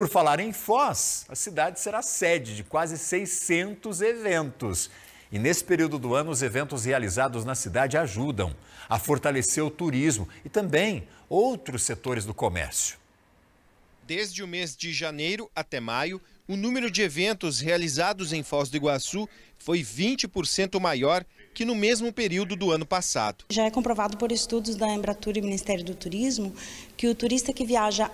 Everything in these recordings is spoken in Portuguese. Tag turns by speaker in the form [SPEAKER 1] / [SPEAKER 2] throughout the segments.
[SPEAKER 1] Por falar em Foz, a cidade será sede de quase 600 eventos. E nesse período do ano, os eventos realizados na cidade ajudam a fortalecer o turismo e também outros setores do comércio.
[SPEAKER 2] Desde o mês de janeiro até maio, o número de eventos realizados em Foz do Iguaçu foi 20% maior que no mesmo período do ano passado.
[SPEAKER 3] Já é comprovado por estudos da Embratur e Ministério do Turismo que o turista que viaja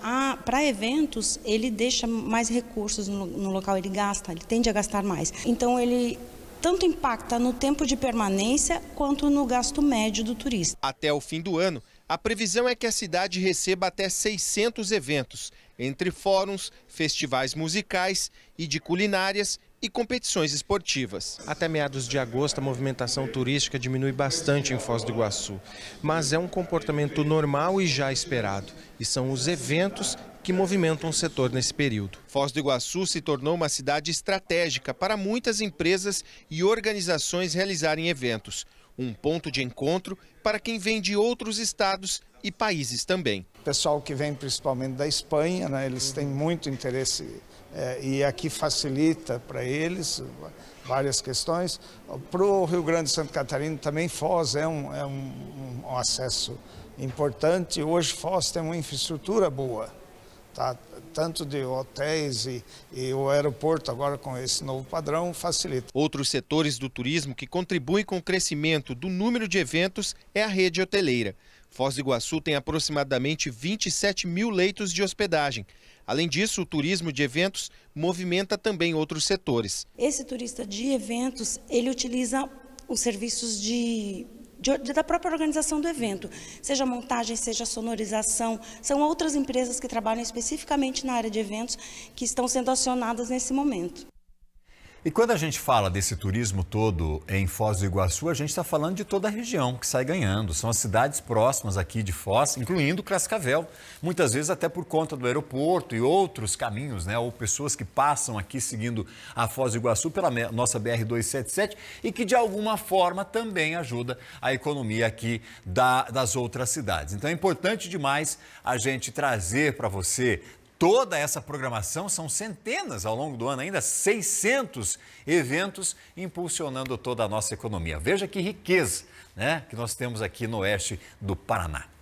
[SPEAKER 3] para eventos, ele deixa mais recursos no, no local, ele gasta, ele tende a gastar mais. Então ele tanto impacta no tempo de permanência quanto no gasto médio do turista.
[SPEAKER 2] Até o fim do ano, a previsão é que a cidade receba até 600 eventos, entre fóruns, festivais musicais e de culinárias e competições esportivas. Até meados de agosto, a movimentação turística diminui bastante em Foz do Iguaçu, mas é um comportamento normal e já esperado. E são os eventos que movimentam o setor nesse período. Foz do Iguaçu se tornou uma cidade estratégica para muitas empresas e organizações realizarem eventos um ponto de encontro para quem vem de outros
[SPEAKER 4] estados e países também. O pessoal que vem principalmente da Espanha, né, eles têm muito interesse é, e aqui facilita para eles eh, várias questões. Para o Rio Grande e Santa Catarina também Foz é um, é um, um acesso importante. Hoje Foz tem uma infraestrutura boa tá? tanto de hotéis e, e, o aeroporto, agora com esse novo padrão, facilita. Outros setores
[SPEAKER 2] do turismo que contribuem com o crescimento do número de eventos é a rede hoteleira. Foz do Iguaçu tem aproximadamente 27 mil leitos de hospedagem. Além disso, o turismo de eventos movimenta também outros setores.
[SPEAKER 3] Esse turista de eventos, ele utiliza os serviços de de, da própria organização do evento, seja montagem, seja sonorização, são outras empresas que trabalham especificamente na área de eventos que estão sendo acionadas nesse momento.
[SPEAKER 1] E quando a gente fala desse turismo todo em Foz do Iguaçu, a gente está falando de toda a região que sai ganhando. São as cidades próximas aqui de Foz, incluindo Cascavel. Muitas vezes até por conta do aeroporto e outros caminhos, né? Ou pessoas que passam aqui seguindo a Foz do Iguaçu pela nossa BR-277 e que de alguma forma também ajuda a economia aqui da, das outras cidades. Então é importante demais a gente trazer para você toda essa programação são centenas ao longo do ano, ainda 600 eventos impulsionando toda a nossa economia. Veja que riqueza né, que nós temos aqui no oeste do Paraná.